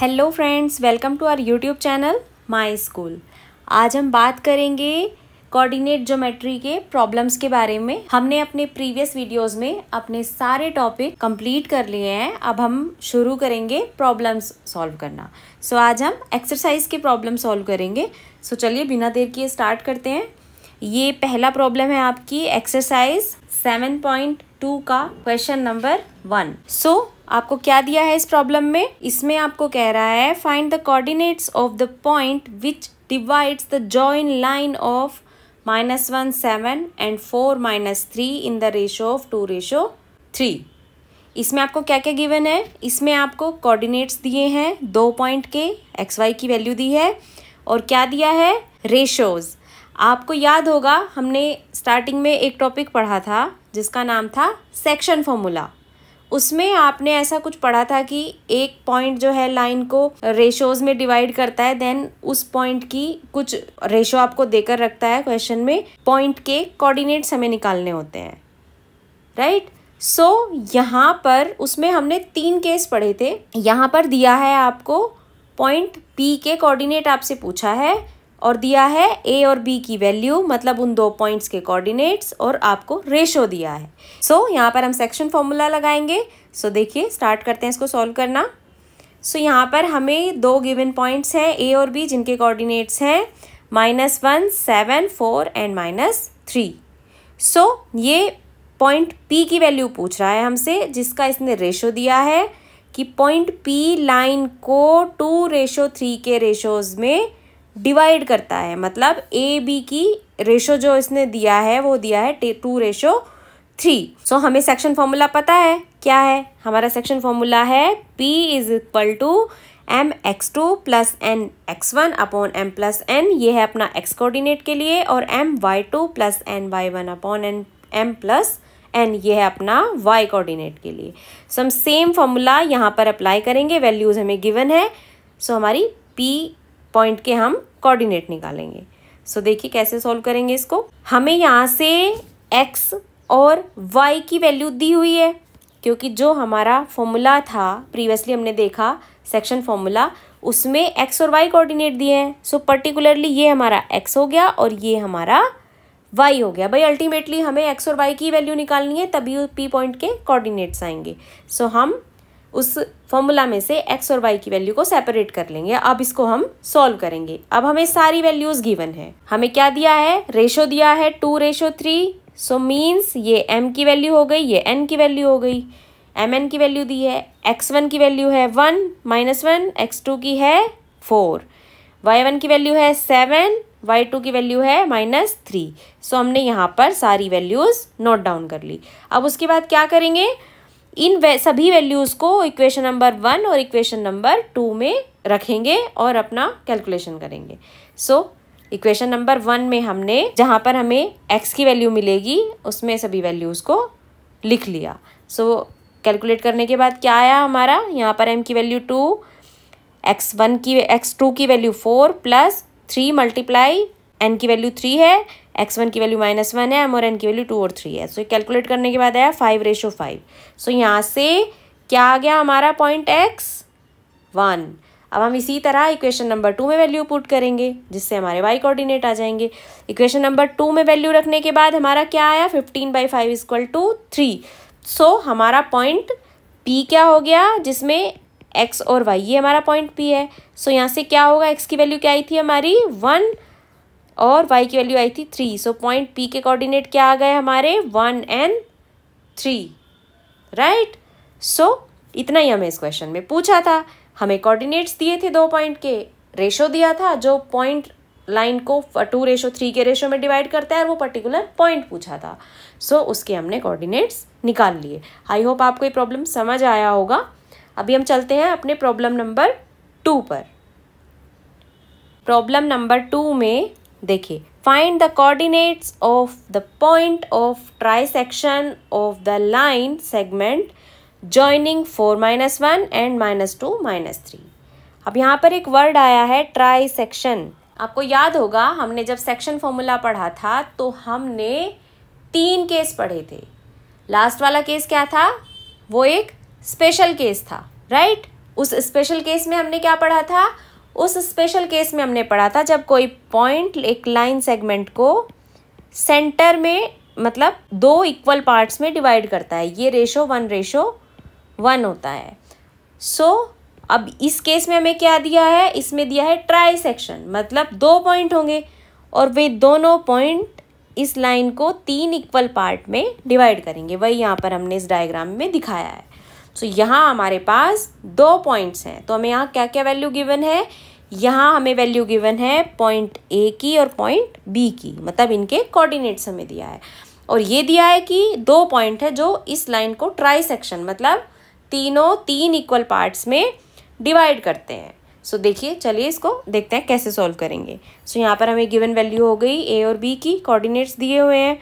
Hello friends welcome to our YouTube channel my school आज हम बात करेंगे कोऑर्डिनेट ज्योमेट्री के प्रॉब्लम्स के बारे में हमने अपने प्रीवियस वीडियोस में अपने सारे टॉपिक कंप्लीट कर लिए हैं अब हम शुरू करेंगे प्रॉब्लम्स सॉल्व करना सो so, आज हम एक्सरसाइज के प्रॉब्लम सॉल्व करेंगे सो so, चलिए बिना देर किए स्टार्ट करते हैं ये पहला प्रॉब्लम है आपकी एक्सरसाइज टू का क्वेश्चन नंबर वन सो आपको क्या दिया है इस प्रॉब्लम में इसमें आपको कह रहा है find the coordinates of the point which divides the join line of minus one seven and four minus three in the ratio of two ratio three इसमें आपको क्या क्या गिवन है इसमें आपको कोऑर्डिनेट्स दिए हैं दो पॉइंट के एक्स वाई की वैल्यू दी है और क्या दिया है रेशोज़ आपको याद होगा हमने स्टार्टिंग में एक टॉपिक पढ़ा था जिसका नाम था सेक्शन फॉर्मूला उसमें आपने ऐसा कुछ पढ़ा था कि एक पॉइंट जो है लाइन को रेशोज में डिवाइड करता है देन उस पॉइंट की कुछ रेशो आपको देकर रखता है क्वेश्चन में पॉइंट के कोऑर्डिनेट्स हमें निकालने होते हैं राइट right? सो so, यहाँ पर उसमें हमने तीन केस पढ़े थे यहाँ पर दिया है आपको पॉइंट पी के कोऑर्डिनेट आपसे पूछा है और दिया है ए और बी की वैल्यू मतलब उन दो पॉइंट्स के कोऑर्डिनेट्स और आपको रेशो दिया है सो so, यहाँ पर हम सेक्शन फॉर्मूला लगाएंगे सो so, देखिए स्टार्ट करते हैं इसको सॉल्व करना सो so, यहाँ पर हमें दो गिवन पॉइंट्स हैं ए और बी जिनके कोऑर्डिनेट्स हैं minus one seven four and minus three so ये पॉइंट पी की वैल्यू पूछ रहा है हमसे जिसका इसने रेशो दिया है कि पॉइंट पी लाइन को टू रेशो थ्री के रेशोज़ में डिवाइड करता है मतलब ए बी की रेशो जो इसने दिया है वो दिया है टू रेशो थ्री सो हमें सेक्शन फॉर्मूला पता है क्या है हमारा सेक्शन फॉर्मूला है P is equal to M X two plus N X one upon M plus N ये है अपना एक्स कोऑर्डिनेट के लिए और M Y two plus N Y one upon N M plus N ये है अपना वाई कोऑर्डिनेट के लिए सो हम सेम फॉर्मूला यहाँ पर अप्लाई करेंगे वैल्यूज़ हमें गिवन है सो so, हमारी पी पॉइंट के हम कोऑर्डिनेट निकालेंगे सो so, देखिए कैसे सॉल्व करेंगे इसको हमें यहाँ से एक्स और वाई की वैल्यू दी हुई है क्योंकि जो हमारा फॉर्मूला था प्रीवियसली हमने देखा सेक्शन फॉर्मूला उसमें एक्स और वाई कोऑर्डिनेट दिए हैं सो पर्टिकुलरली ये हमारा एक्स हो गया और ये हमारा वाई हो गया भाई अल्टीमेटली हमें एक्स और वाई की वैल्यू निकालनी है तभी पी पॉइंट के कोऑर्डिनेट्स आएंगे सो so, हम उस फॉर्मूला में से एक्स और वाई की वैल्यू को सेपरेट कर लेंगे अब इसको हम सॉल्व करेंगे अब हमें सारी वैल्यूज गिवन है हमें क्या दिया है रेशो दिया है two ratio three so means ये एम की वैल्यू हो गई ये एन की वैल्यू हो गई एम एन की वैल्यू दी है एक्स वन की वैल्यू है one minus one X two की है फोर वाई वन की वैल्यू है सेवन वाई टू की वैल्यू है माइनस थ्री सो हमने यहाँ पर सारी वैल्यूज़ नोट डाउन कर ली अब उसके बाद क्या करेंगे इन वे सभी वैल्यूज़ को इक्वेशन नंबर वन और इक्वेशन नंबर टू में रखेंगे और अपना कैलकुलेशन करेंगे सो इक्वेशन नंबर वन में हमने जहाँ पर हमें एक्स की वैल्यू मिलेगी उसमें सभी वैल्यूज़ को लिख लिया सो so, कैलकुलेट करने के बाद क्या आया हमारा यहाँ पर एम की वैल्यू टू एक्स वन की एक्स टू की value four plus three multiply N की वैल्यू थ्री है एक्स वन की वैल्यू माइनस वन है एम और एन की वैल्यू टू और थ्री है सो so, कैलकुलेट करने के बाद आया फाइव रेशो फाइव सो यहाँ से क्या आ गया हमारा पॉइंट एक्स वन अब हम इसी तरह इक्वेशन नंबर टू में वैल्यू पुट करेंगे जिससे हमारे वाई कोऑर्डिनेट आ जाएंगे इक्वेशन नंबर टू में वैल्यू रखने के बाद हमारा क्या आया fifteen by five is equal to three so हमारा पॉइंट पी क्या हो गया जिसमें एक्स और वाई ये हमारा पॉइंट पी है सो so, यहाँ से क्या होगा एक्स की वैल्यू क्या आई थी हमारी वन और y की वैल्यू आई थी थ्री सो पॉइंट पी के कोऑर्डिनेट क्या आ गए हमारे one and three right so इतना ही हमें इस क्वेश्चन में पूछा था हमें कोऑर्डिनेट्स दिए थे दो पॉइंट के रेशो दिया था जो पॉइंट लाइन को टू रेशो थ्री के रेशो में डिवाइड करता है और वो पर्टिकुलर पॉइंट पूछा था सो so, उसके हमने कोऑर्डिनेट्स निकाल लिए आई होप आपको ये प्रॉब्लम समझ आया होगा अभी हम चलते हैं अपने प्रॉब्लम नंबर टू पर प्रॉब्लम नंबर टू में देखिए find the coordinates of the point of trisection of the line segment joining four minus one and minus two minus three अब यहाँ पर एक वर्ड आया है ट्राई सेक्शन आपको याद होगा हमने जब सेक्शन फॉर्मूला पढ़ा था तो हमने तीन केस पढ़े थे लास्ट वाला केस क्या था वो एक स्पेशल केस था राइट right? उस स्पेशल केस में हमने क्या पढ़ा था उस स्पेशल केस में हमने पढ़ा था जब कोई पॉइंट एक लाइन सेगमेंट को सेंटर में मतलब दो इक्वल पार्ट्स में डिवाइड करता है ये रेशो वन रेशो वन होता है सो so, अब इस केस में हमें क्या दिया है इसमें दिया है ट्राई सेक्शन मतलब दो पॉइंट होंगे और वे दोनों पॉइंट इस लाइन को तीन इक्वल पार्ट में डिवाइड करेंगे वही यहाँ पर हमने इस डायग्राम में दिखाया है सो so, यहाँ हमारे पास दो पॉइंट्स हैं तो हमें यहाँ क्या क्या वैल्यू गिवन है यहाँ हमें वैल्यू गिवन है पॉइंट ए की और पॉइंट बी की मतलब इनके कोऑर्डिनेट्स हमें दिया है और ये दिया है कि दो पॉइंट है जो इस लाइन को ट्राई सेक्शन मतलब तीनों तीन इक्वल पार्ट्स में डिवाइड करते हैं सो so, देखिए चलिए इसको देखते हैं कैसे सॉल्व करेंगे सो so, यहाँ पर हमें गिवन वैल्यू हो गई ए और बी की कोऑर्डिनेट्स दिए हुए हैं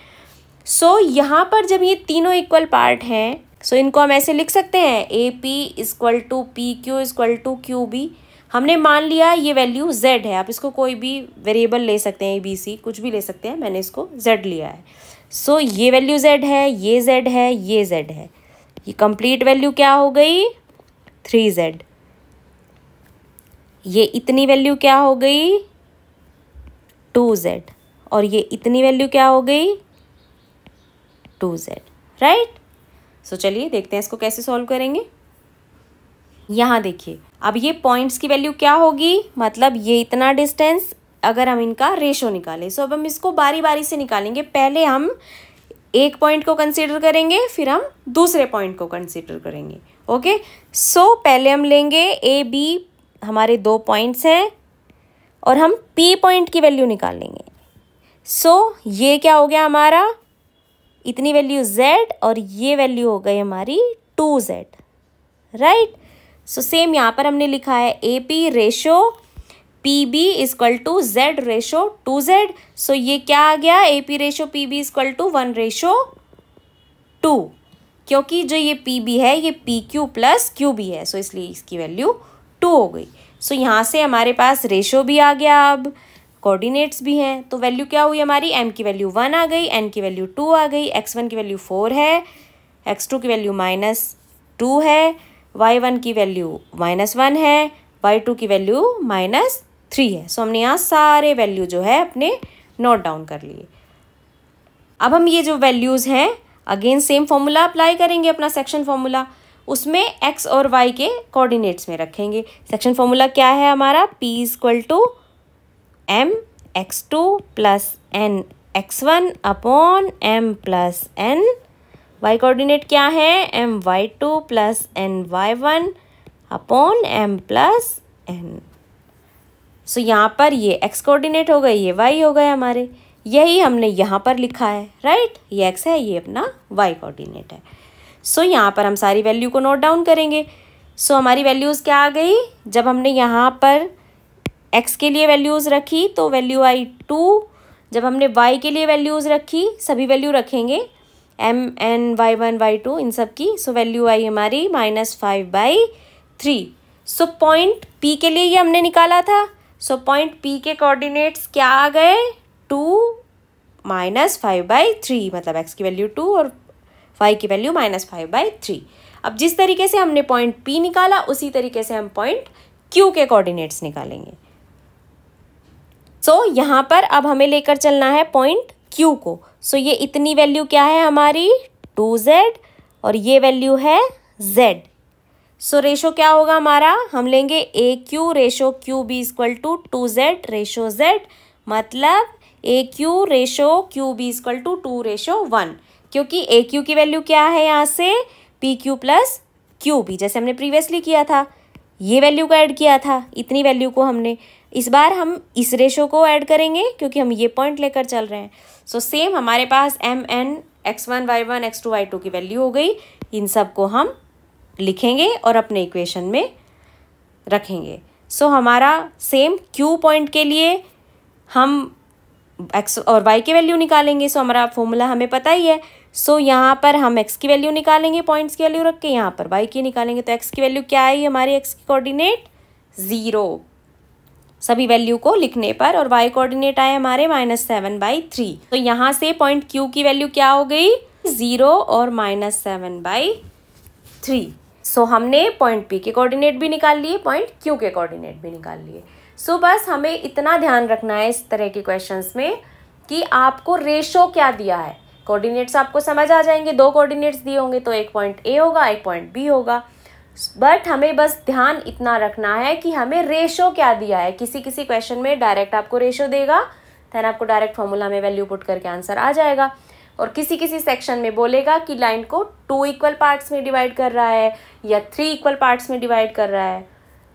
सो so, यहाँ पर जब ये तीनों इक्वल पार्ट हैं सो इनको हम ऐसे लिख सकते हैं A P is equal to P Q is equal to Q B हमने मान लिया ये वैल्यू z है आप इसको कोई भी वेरिएबल ले सकते हैं ए बी सी कुछ भी ले सकते हैं मैंने इसको z लिया है सो so, ये वैल्यू z है ये z है ये z है ये कंप्लीट वैल्यू क्या हो गई थ्री जेड ये इतनी वैल्यू क्या हो गई टू जेड और ये इतनी वैल्यू क्या हो गई टू जेड राइट सो चलिए देखते हैं इसको कैसे सॉल्व करेंगे यहाँ देखिए अब ये पॉइंट्स की वैल्यू क्या होगी मतलब ये इतना डिस्टेंस अगर हम इनका रेशो निकालें सो अब हम इसको बारी बारी से निकालेंगे पहले हम एक पॉइंट को कंसिडर करेंगे फिर हम दूसरे पॉइंट को कंसिडर करेंगे ओके सो so, पहले हम लेंगे ए बी हमारे दो पॉइंट्स हैं और हम पी पॉइंट की वैल्यू निकाल लेंगे सो so, ये क्या हो गया हमारा इतनी वैल्यू z और ये वैल्यू हो गई हमारी two Z right so same यहाँ पर हमने लिखा है A P ratio P B is equal to Z ratio two Z so ये क्या आ गया A P ratio P B is equal to one ratio two क्योंकि जो ये पी बी है ये P Q plus Q B है सो so इसलिए इसकी वैल्यू टू हो गई सो so यहाँ से हमारे पास रेशो भी आ गया अब कोऑर्डिनेट्स भी हैं तो वैल्यू क्या हुई हमारी एम की वैल्यू वन आ गई एन की वैल्यू टू आ गई एक्स वन की वैल्यू फोर है एक्स टू की वैल्यू माइनस टू है वाई वन की वैल्यू माइनस वन है वाई टू की वैल्यू माइनस थ्री है सो हमने यहाँ सारे वैल्यू जो है अपने नोट डाउन कर लिए अब हम ये जो वैल्यूज़ हैं अगेन सेम फॉर्मूला अप्लाई करेंगे अपना सेक्शन फॉर्मूला उसमें एक्स और वाई के कोऑर्डिनेट्स में रखेंगे सेक्शन फॉर्मूला क्या है हमारा P is equal to M X two plus N X one upon M plus N Y coordinate क्या है M Y two plus N Y one upon M plus N so यहाँ पर ये x coordinate हो गए ये Y हो गए हमारे यही हमने यहाँ पर लिखा है राइट ये एक्स है ये अपना वाई कोऑर्डिनेट है सो so, यहाँ पर हम सारी वैल्यू को नोट डाउन करेंगे सो so, हमारी वैल्यूज़ क्या आ गई जब हमने यहाँ पर एक्स के लिए वैल्यूज़ रखी तो वैल्यू आई टू जब हमने वाई के लिए वैल्यूज़ रखी सभी वैल्यू रखेंगे M N Y one Y two इन सब की सो वैल्यू आई हमारी minus five by three so point P के लिए ये हमने निकाला था सो पॉइंट पी के कोऑर्डिनेट्स क्या आ गए two minus five by three मतलब एक्स की वैल्यू टू और वाई की value minus five by three अब जिस तरीके से हमने पॉइंट पी निकाला उसी तरीके से हम पॉइंट क्यू के कोऑर्डिनेट्स निकालेंगे सो so, यहाँ पर अब हमें लेकर चलना है पॉइंट क्यू को सो so, ये इतनी वैल्यू क्या है हमारी टू जेड और ये वैल्यू है जेड सो so, रेशो क्या होगा हमारा हम लेंगे A Q ratio Q B is equal to two Z ratio Z मतलब A Q ratio Q B equal to two ratio one क्योंकि ए क्यू की वैल्यू क्या है यहाँ से P Q plus Q B जैसे हमने प्रीवियसली किया था ये वैल्यू को ऐड किया था इतनी वैल्यू को हमने इस बार हम इस रेशो को ऐड करेंगे क्योंकि हम ये पॉइंट लेकर चल रहे हैं सो so, सेम हमारे पास M N X one Y one X two Y two की वैल्यू हो गई इन सब को हम लिखेंगे और अपने इक्वेशन में रखेंगे सो so, हमारा सेम क्यू पॉइंट के लिए हम एक्स और वाई की वैल्यू निकालेंगे सो so, हमारा फॉर्मूला हमें पता ही है सो so, यहाँ पर हम एक्स की वैल्यू निकालेंगे पॉइंट्स की वैल्यू रख के यहाँ पर वाई की निकालेंगे तो एक्स की वैल्यू क्या आई हमारी एक्स की कोऑर्डिनेट ज़ीरो सभी वैल्यू को लिखने पर और वाई कोऑर्डिनेट आए हमारे माइनस सेवन बाई थ्री तो यहाँ से पॉइंट क्यू की वैल्यू क्या हो गई जीरो और minus seven by three so हमने पॉइंट पी के कोऑर्डिनेट भी निकाल लिए पॉइंट क्यू के कोऑर्डिनेट भी निकाल लिए सो so, बस हमें इतना ध्यान रखना है इस तरह के क्वेश्चंस में कि आपको रेशो क्या दिया है कोऑर्डिनेट्स आपको समझ आ जाएंगे दो कोऑर्डिनेट्स दिए होंगे तो एक पॉइंट ए होगा एक पॉइंट बी होगा बट हमें बस ध्यान इतना रखना है कि हमें रेशो क्या दिया है किसी किसी क्वेश्चन में डायरेक्ट आपको रेशो देगा देन आपको डायरेक्ट फॉर्मूला में वैल्यू पुट करके आंसर आ जाएगा और किसी किसी सेक्शन में बोलेगा कि लाइन को टू इक्वल पार्ट्स में डिवाइड कर रहा है या थ्री इक्वल पार्ट्स में डिवाइड कर रहा है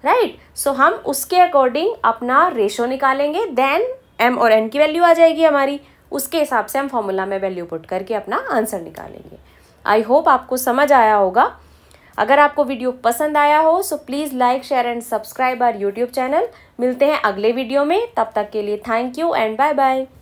राइट right? सो so, हम उसके अकॉर्डिंग अपना रेशो निकालेंगे देन एम और एन की वैल्यू आ जाएगी हमारी उसके हिसाब से हम फॉर्मूला में वैल्यू पुट करके अपना आंसर निकालेंगे आई होप आपको समझ आया होगा अगर आपको वीडियो पसंद आया हो so please like share and subscribe our YouTube channel मिलते हैं अगले वीडियो में तब तक के लिए thank you and bye bye